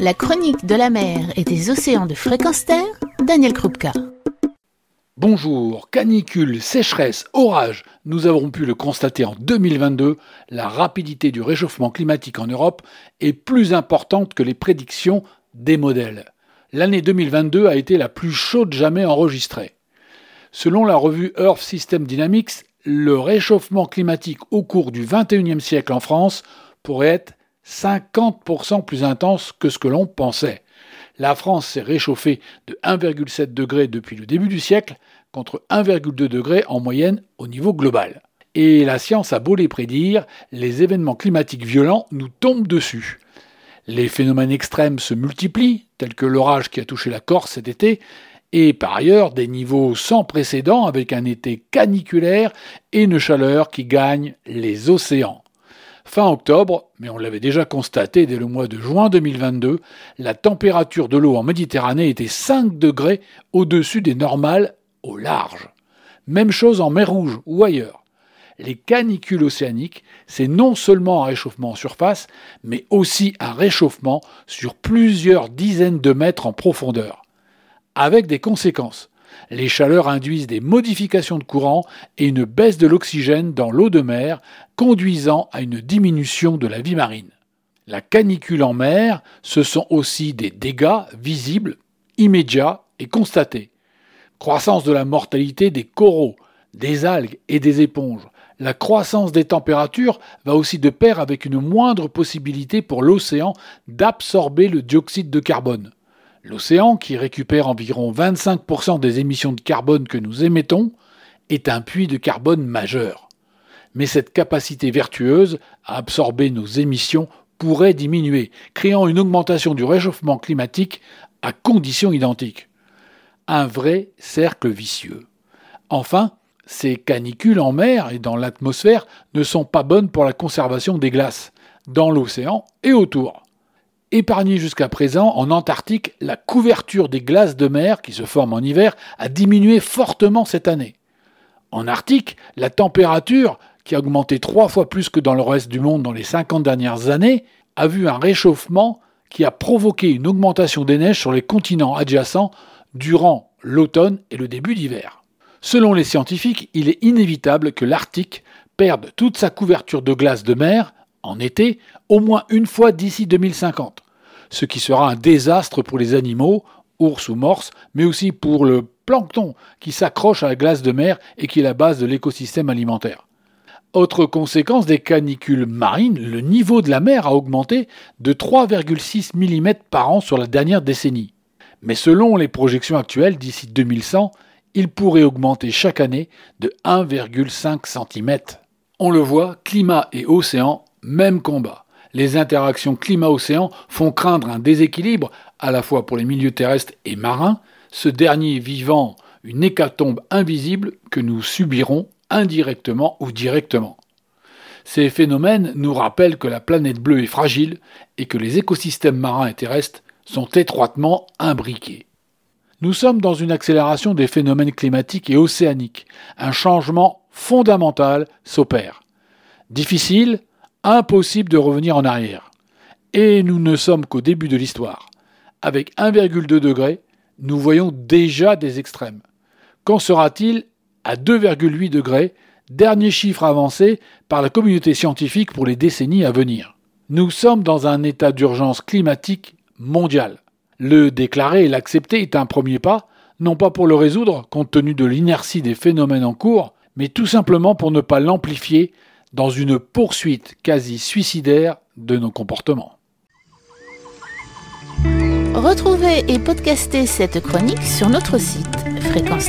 La chronique de la mer et des océans de fréquence terre, Daniel Krupka. Bonjour, canicule, sécheresse, orage, nous avons pu le constater en 2022, la rapidité du réchauffement climatique en Europe est plus importante que les prédictions des modèles. L'année 2022 a été la plus chaude jamais enregistrée. Selon la revue Earth System Dynamics, le réchauffement climatique au cours du 21e siècle en France pourrait être 50% plus intense que ce que l'on pensait. La France s'est réchauffée de 1,7 degré depuis le début du siècle, contre 1,2 degré en moyenne au niveau global. Et la science a beau les prédire, les événements climatiques violents nous tombent dessus. Les phénomènes extrêmes se multiplient, tels que l'orage qui a touché la Corse cet été, et par ailleurs des niveaux sans précédent avec un été caniculaire et une chaleur qui gagne les océans. Fin octobre, mais on l'avait déjà constaté dès le mois de juin 2022, la température de l'eau en Méditerranée était 5 degrés au-dessus des normales au large. Même chose en mer Rouge ou ailleurs. Les canicules océaniques, c'est non seulement un réchauffement en surface, mais aussi un réchauffement sur plusieurs dizaines de mètres en profondeur, avec des conséquences. Les chaleurs induisent des modifications de courant et une baisse de l'oxygène dans l'eau de mer, conduisant à une diminution de la vie marine. La canicule en mer, ce sont aussi des dégâts visibles, immédiats et constatés. Croissance de la mortalité des coraux, des algues et des éponges. La croissance des températures va aussi de pair avec une moindre possibilité pour l'océan d'absorber le dioxyde de carbone. L'océan, qui récupère environ 25% des émissions de carbone que nous émettons, est un puits de carbone majeur. Mais cette capacité vertueuse à absorber nos émissions pourrait diminuer, créant une augmentation du réchauffement climatique à conditions identiques. Un vrai cercle vicieux. Enfin, ces canicules en mer et dans l'atmosphère ne sont pas bonnes pour la conservation des glaces, dans l'océan et autour épargné jusqu'à présent, en Antarctique, la couverture des glaces de mer qui se forment en hiver a diminué fortement cette année. En Arctique, la température, qui a augmenté trois fois plus que dans le reste du monde dans les 50 dernières années, a vu un réchauffement qui a provoqué une augmentation des neiges sur les continents adjacents durant l'automne et le début d'hiver. Selon les scientifiques, il est inévitable que l'Arctique perde toute sa couverture de glace de mer en été au moins une fois d'ici 2050, ce qui sera un désastre pour les animaux, ours ou morse, mais aussi pour le plancton qui s'accroche à la glace de mer et qui est la base de l'écosystème alimentaire. Autre conséquence des canicules marines, le niveau de la mer a augmenté de 3,6 mm par an sur la dernière décennie. Mais selon les projections actuelles, d'ici 2100, il pourrait augmenter chaque année de 1,5 cm. On le voit, climat et océan même combat. Les interactions climat-océan font craindre un déséquilibre, à la fois pour les milieux terrestres et marins, ce dernier vivant une hécatombe invisible que nous subirons indirectement ou directement. Ces phénomènes nous rappellent que la planète bleue est fragile et que les écosystèmes marins et terrestres sont étroitement imbriqués. Nous sommes dans une accélération des phénomènes climatiques et océaniques. Un changement fondamental s'opère. Difficile, Impossible de revenir en arrière. Et nous ne sommes qu'au début de l'histoire. Avec 1,2 degré, nous voyons déjà des extrêmes. Qu'en sera-t-il à 2,8 degrés, dernier chiffre avancé par la communauté scientifique pour les décennies à venir Nous sommes dans un état d'urgence climatique mondial. Le déclarer et l'accepter est un premier pas, non pas pour le résoudre, compte tenu de l'inertie des phénomènes en cours, mais tout simplement pour ne pas l'amplifier dans une poursuite quasi suicidaire de nos comportements. Retrouvez et podcastez cette chronique sur notre site fréquence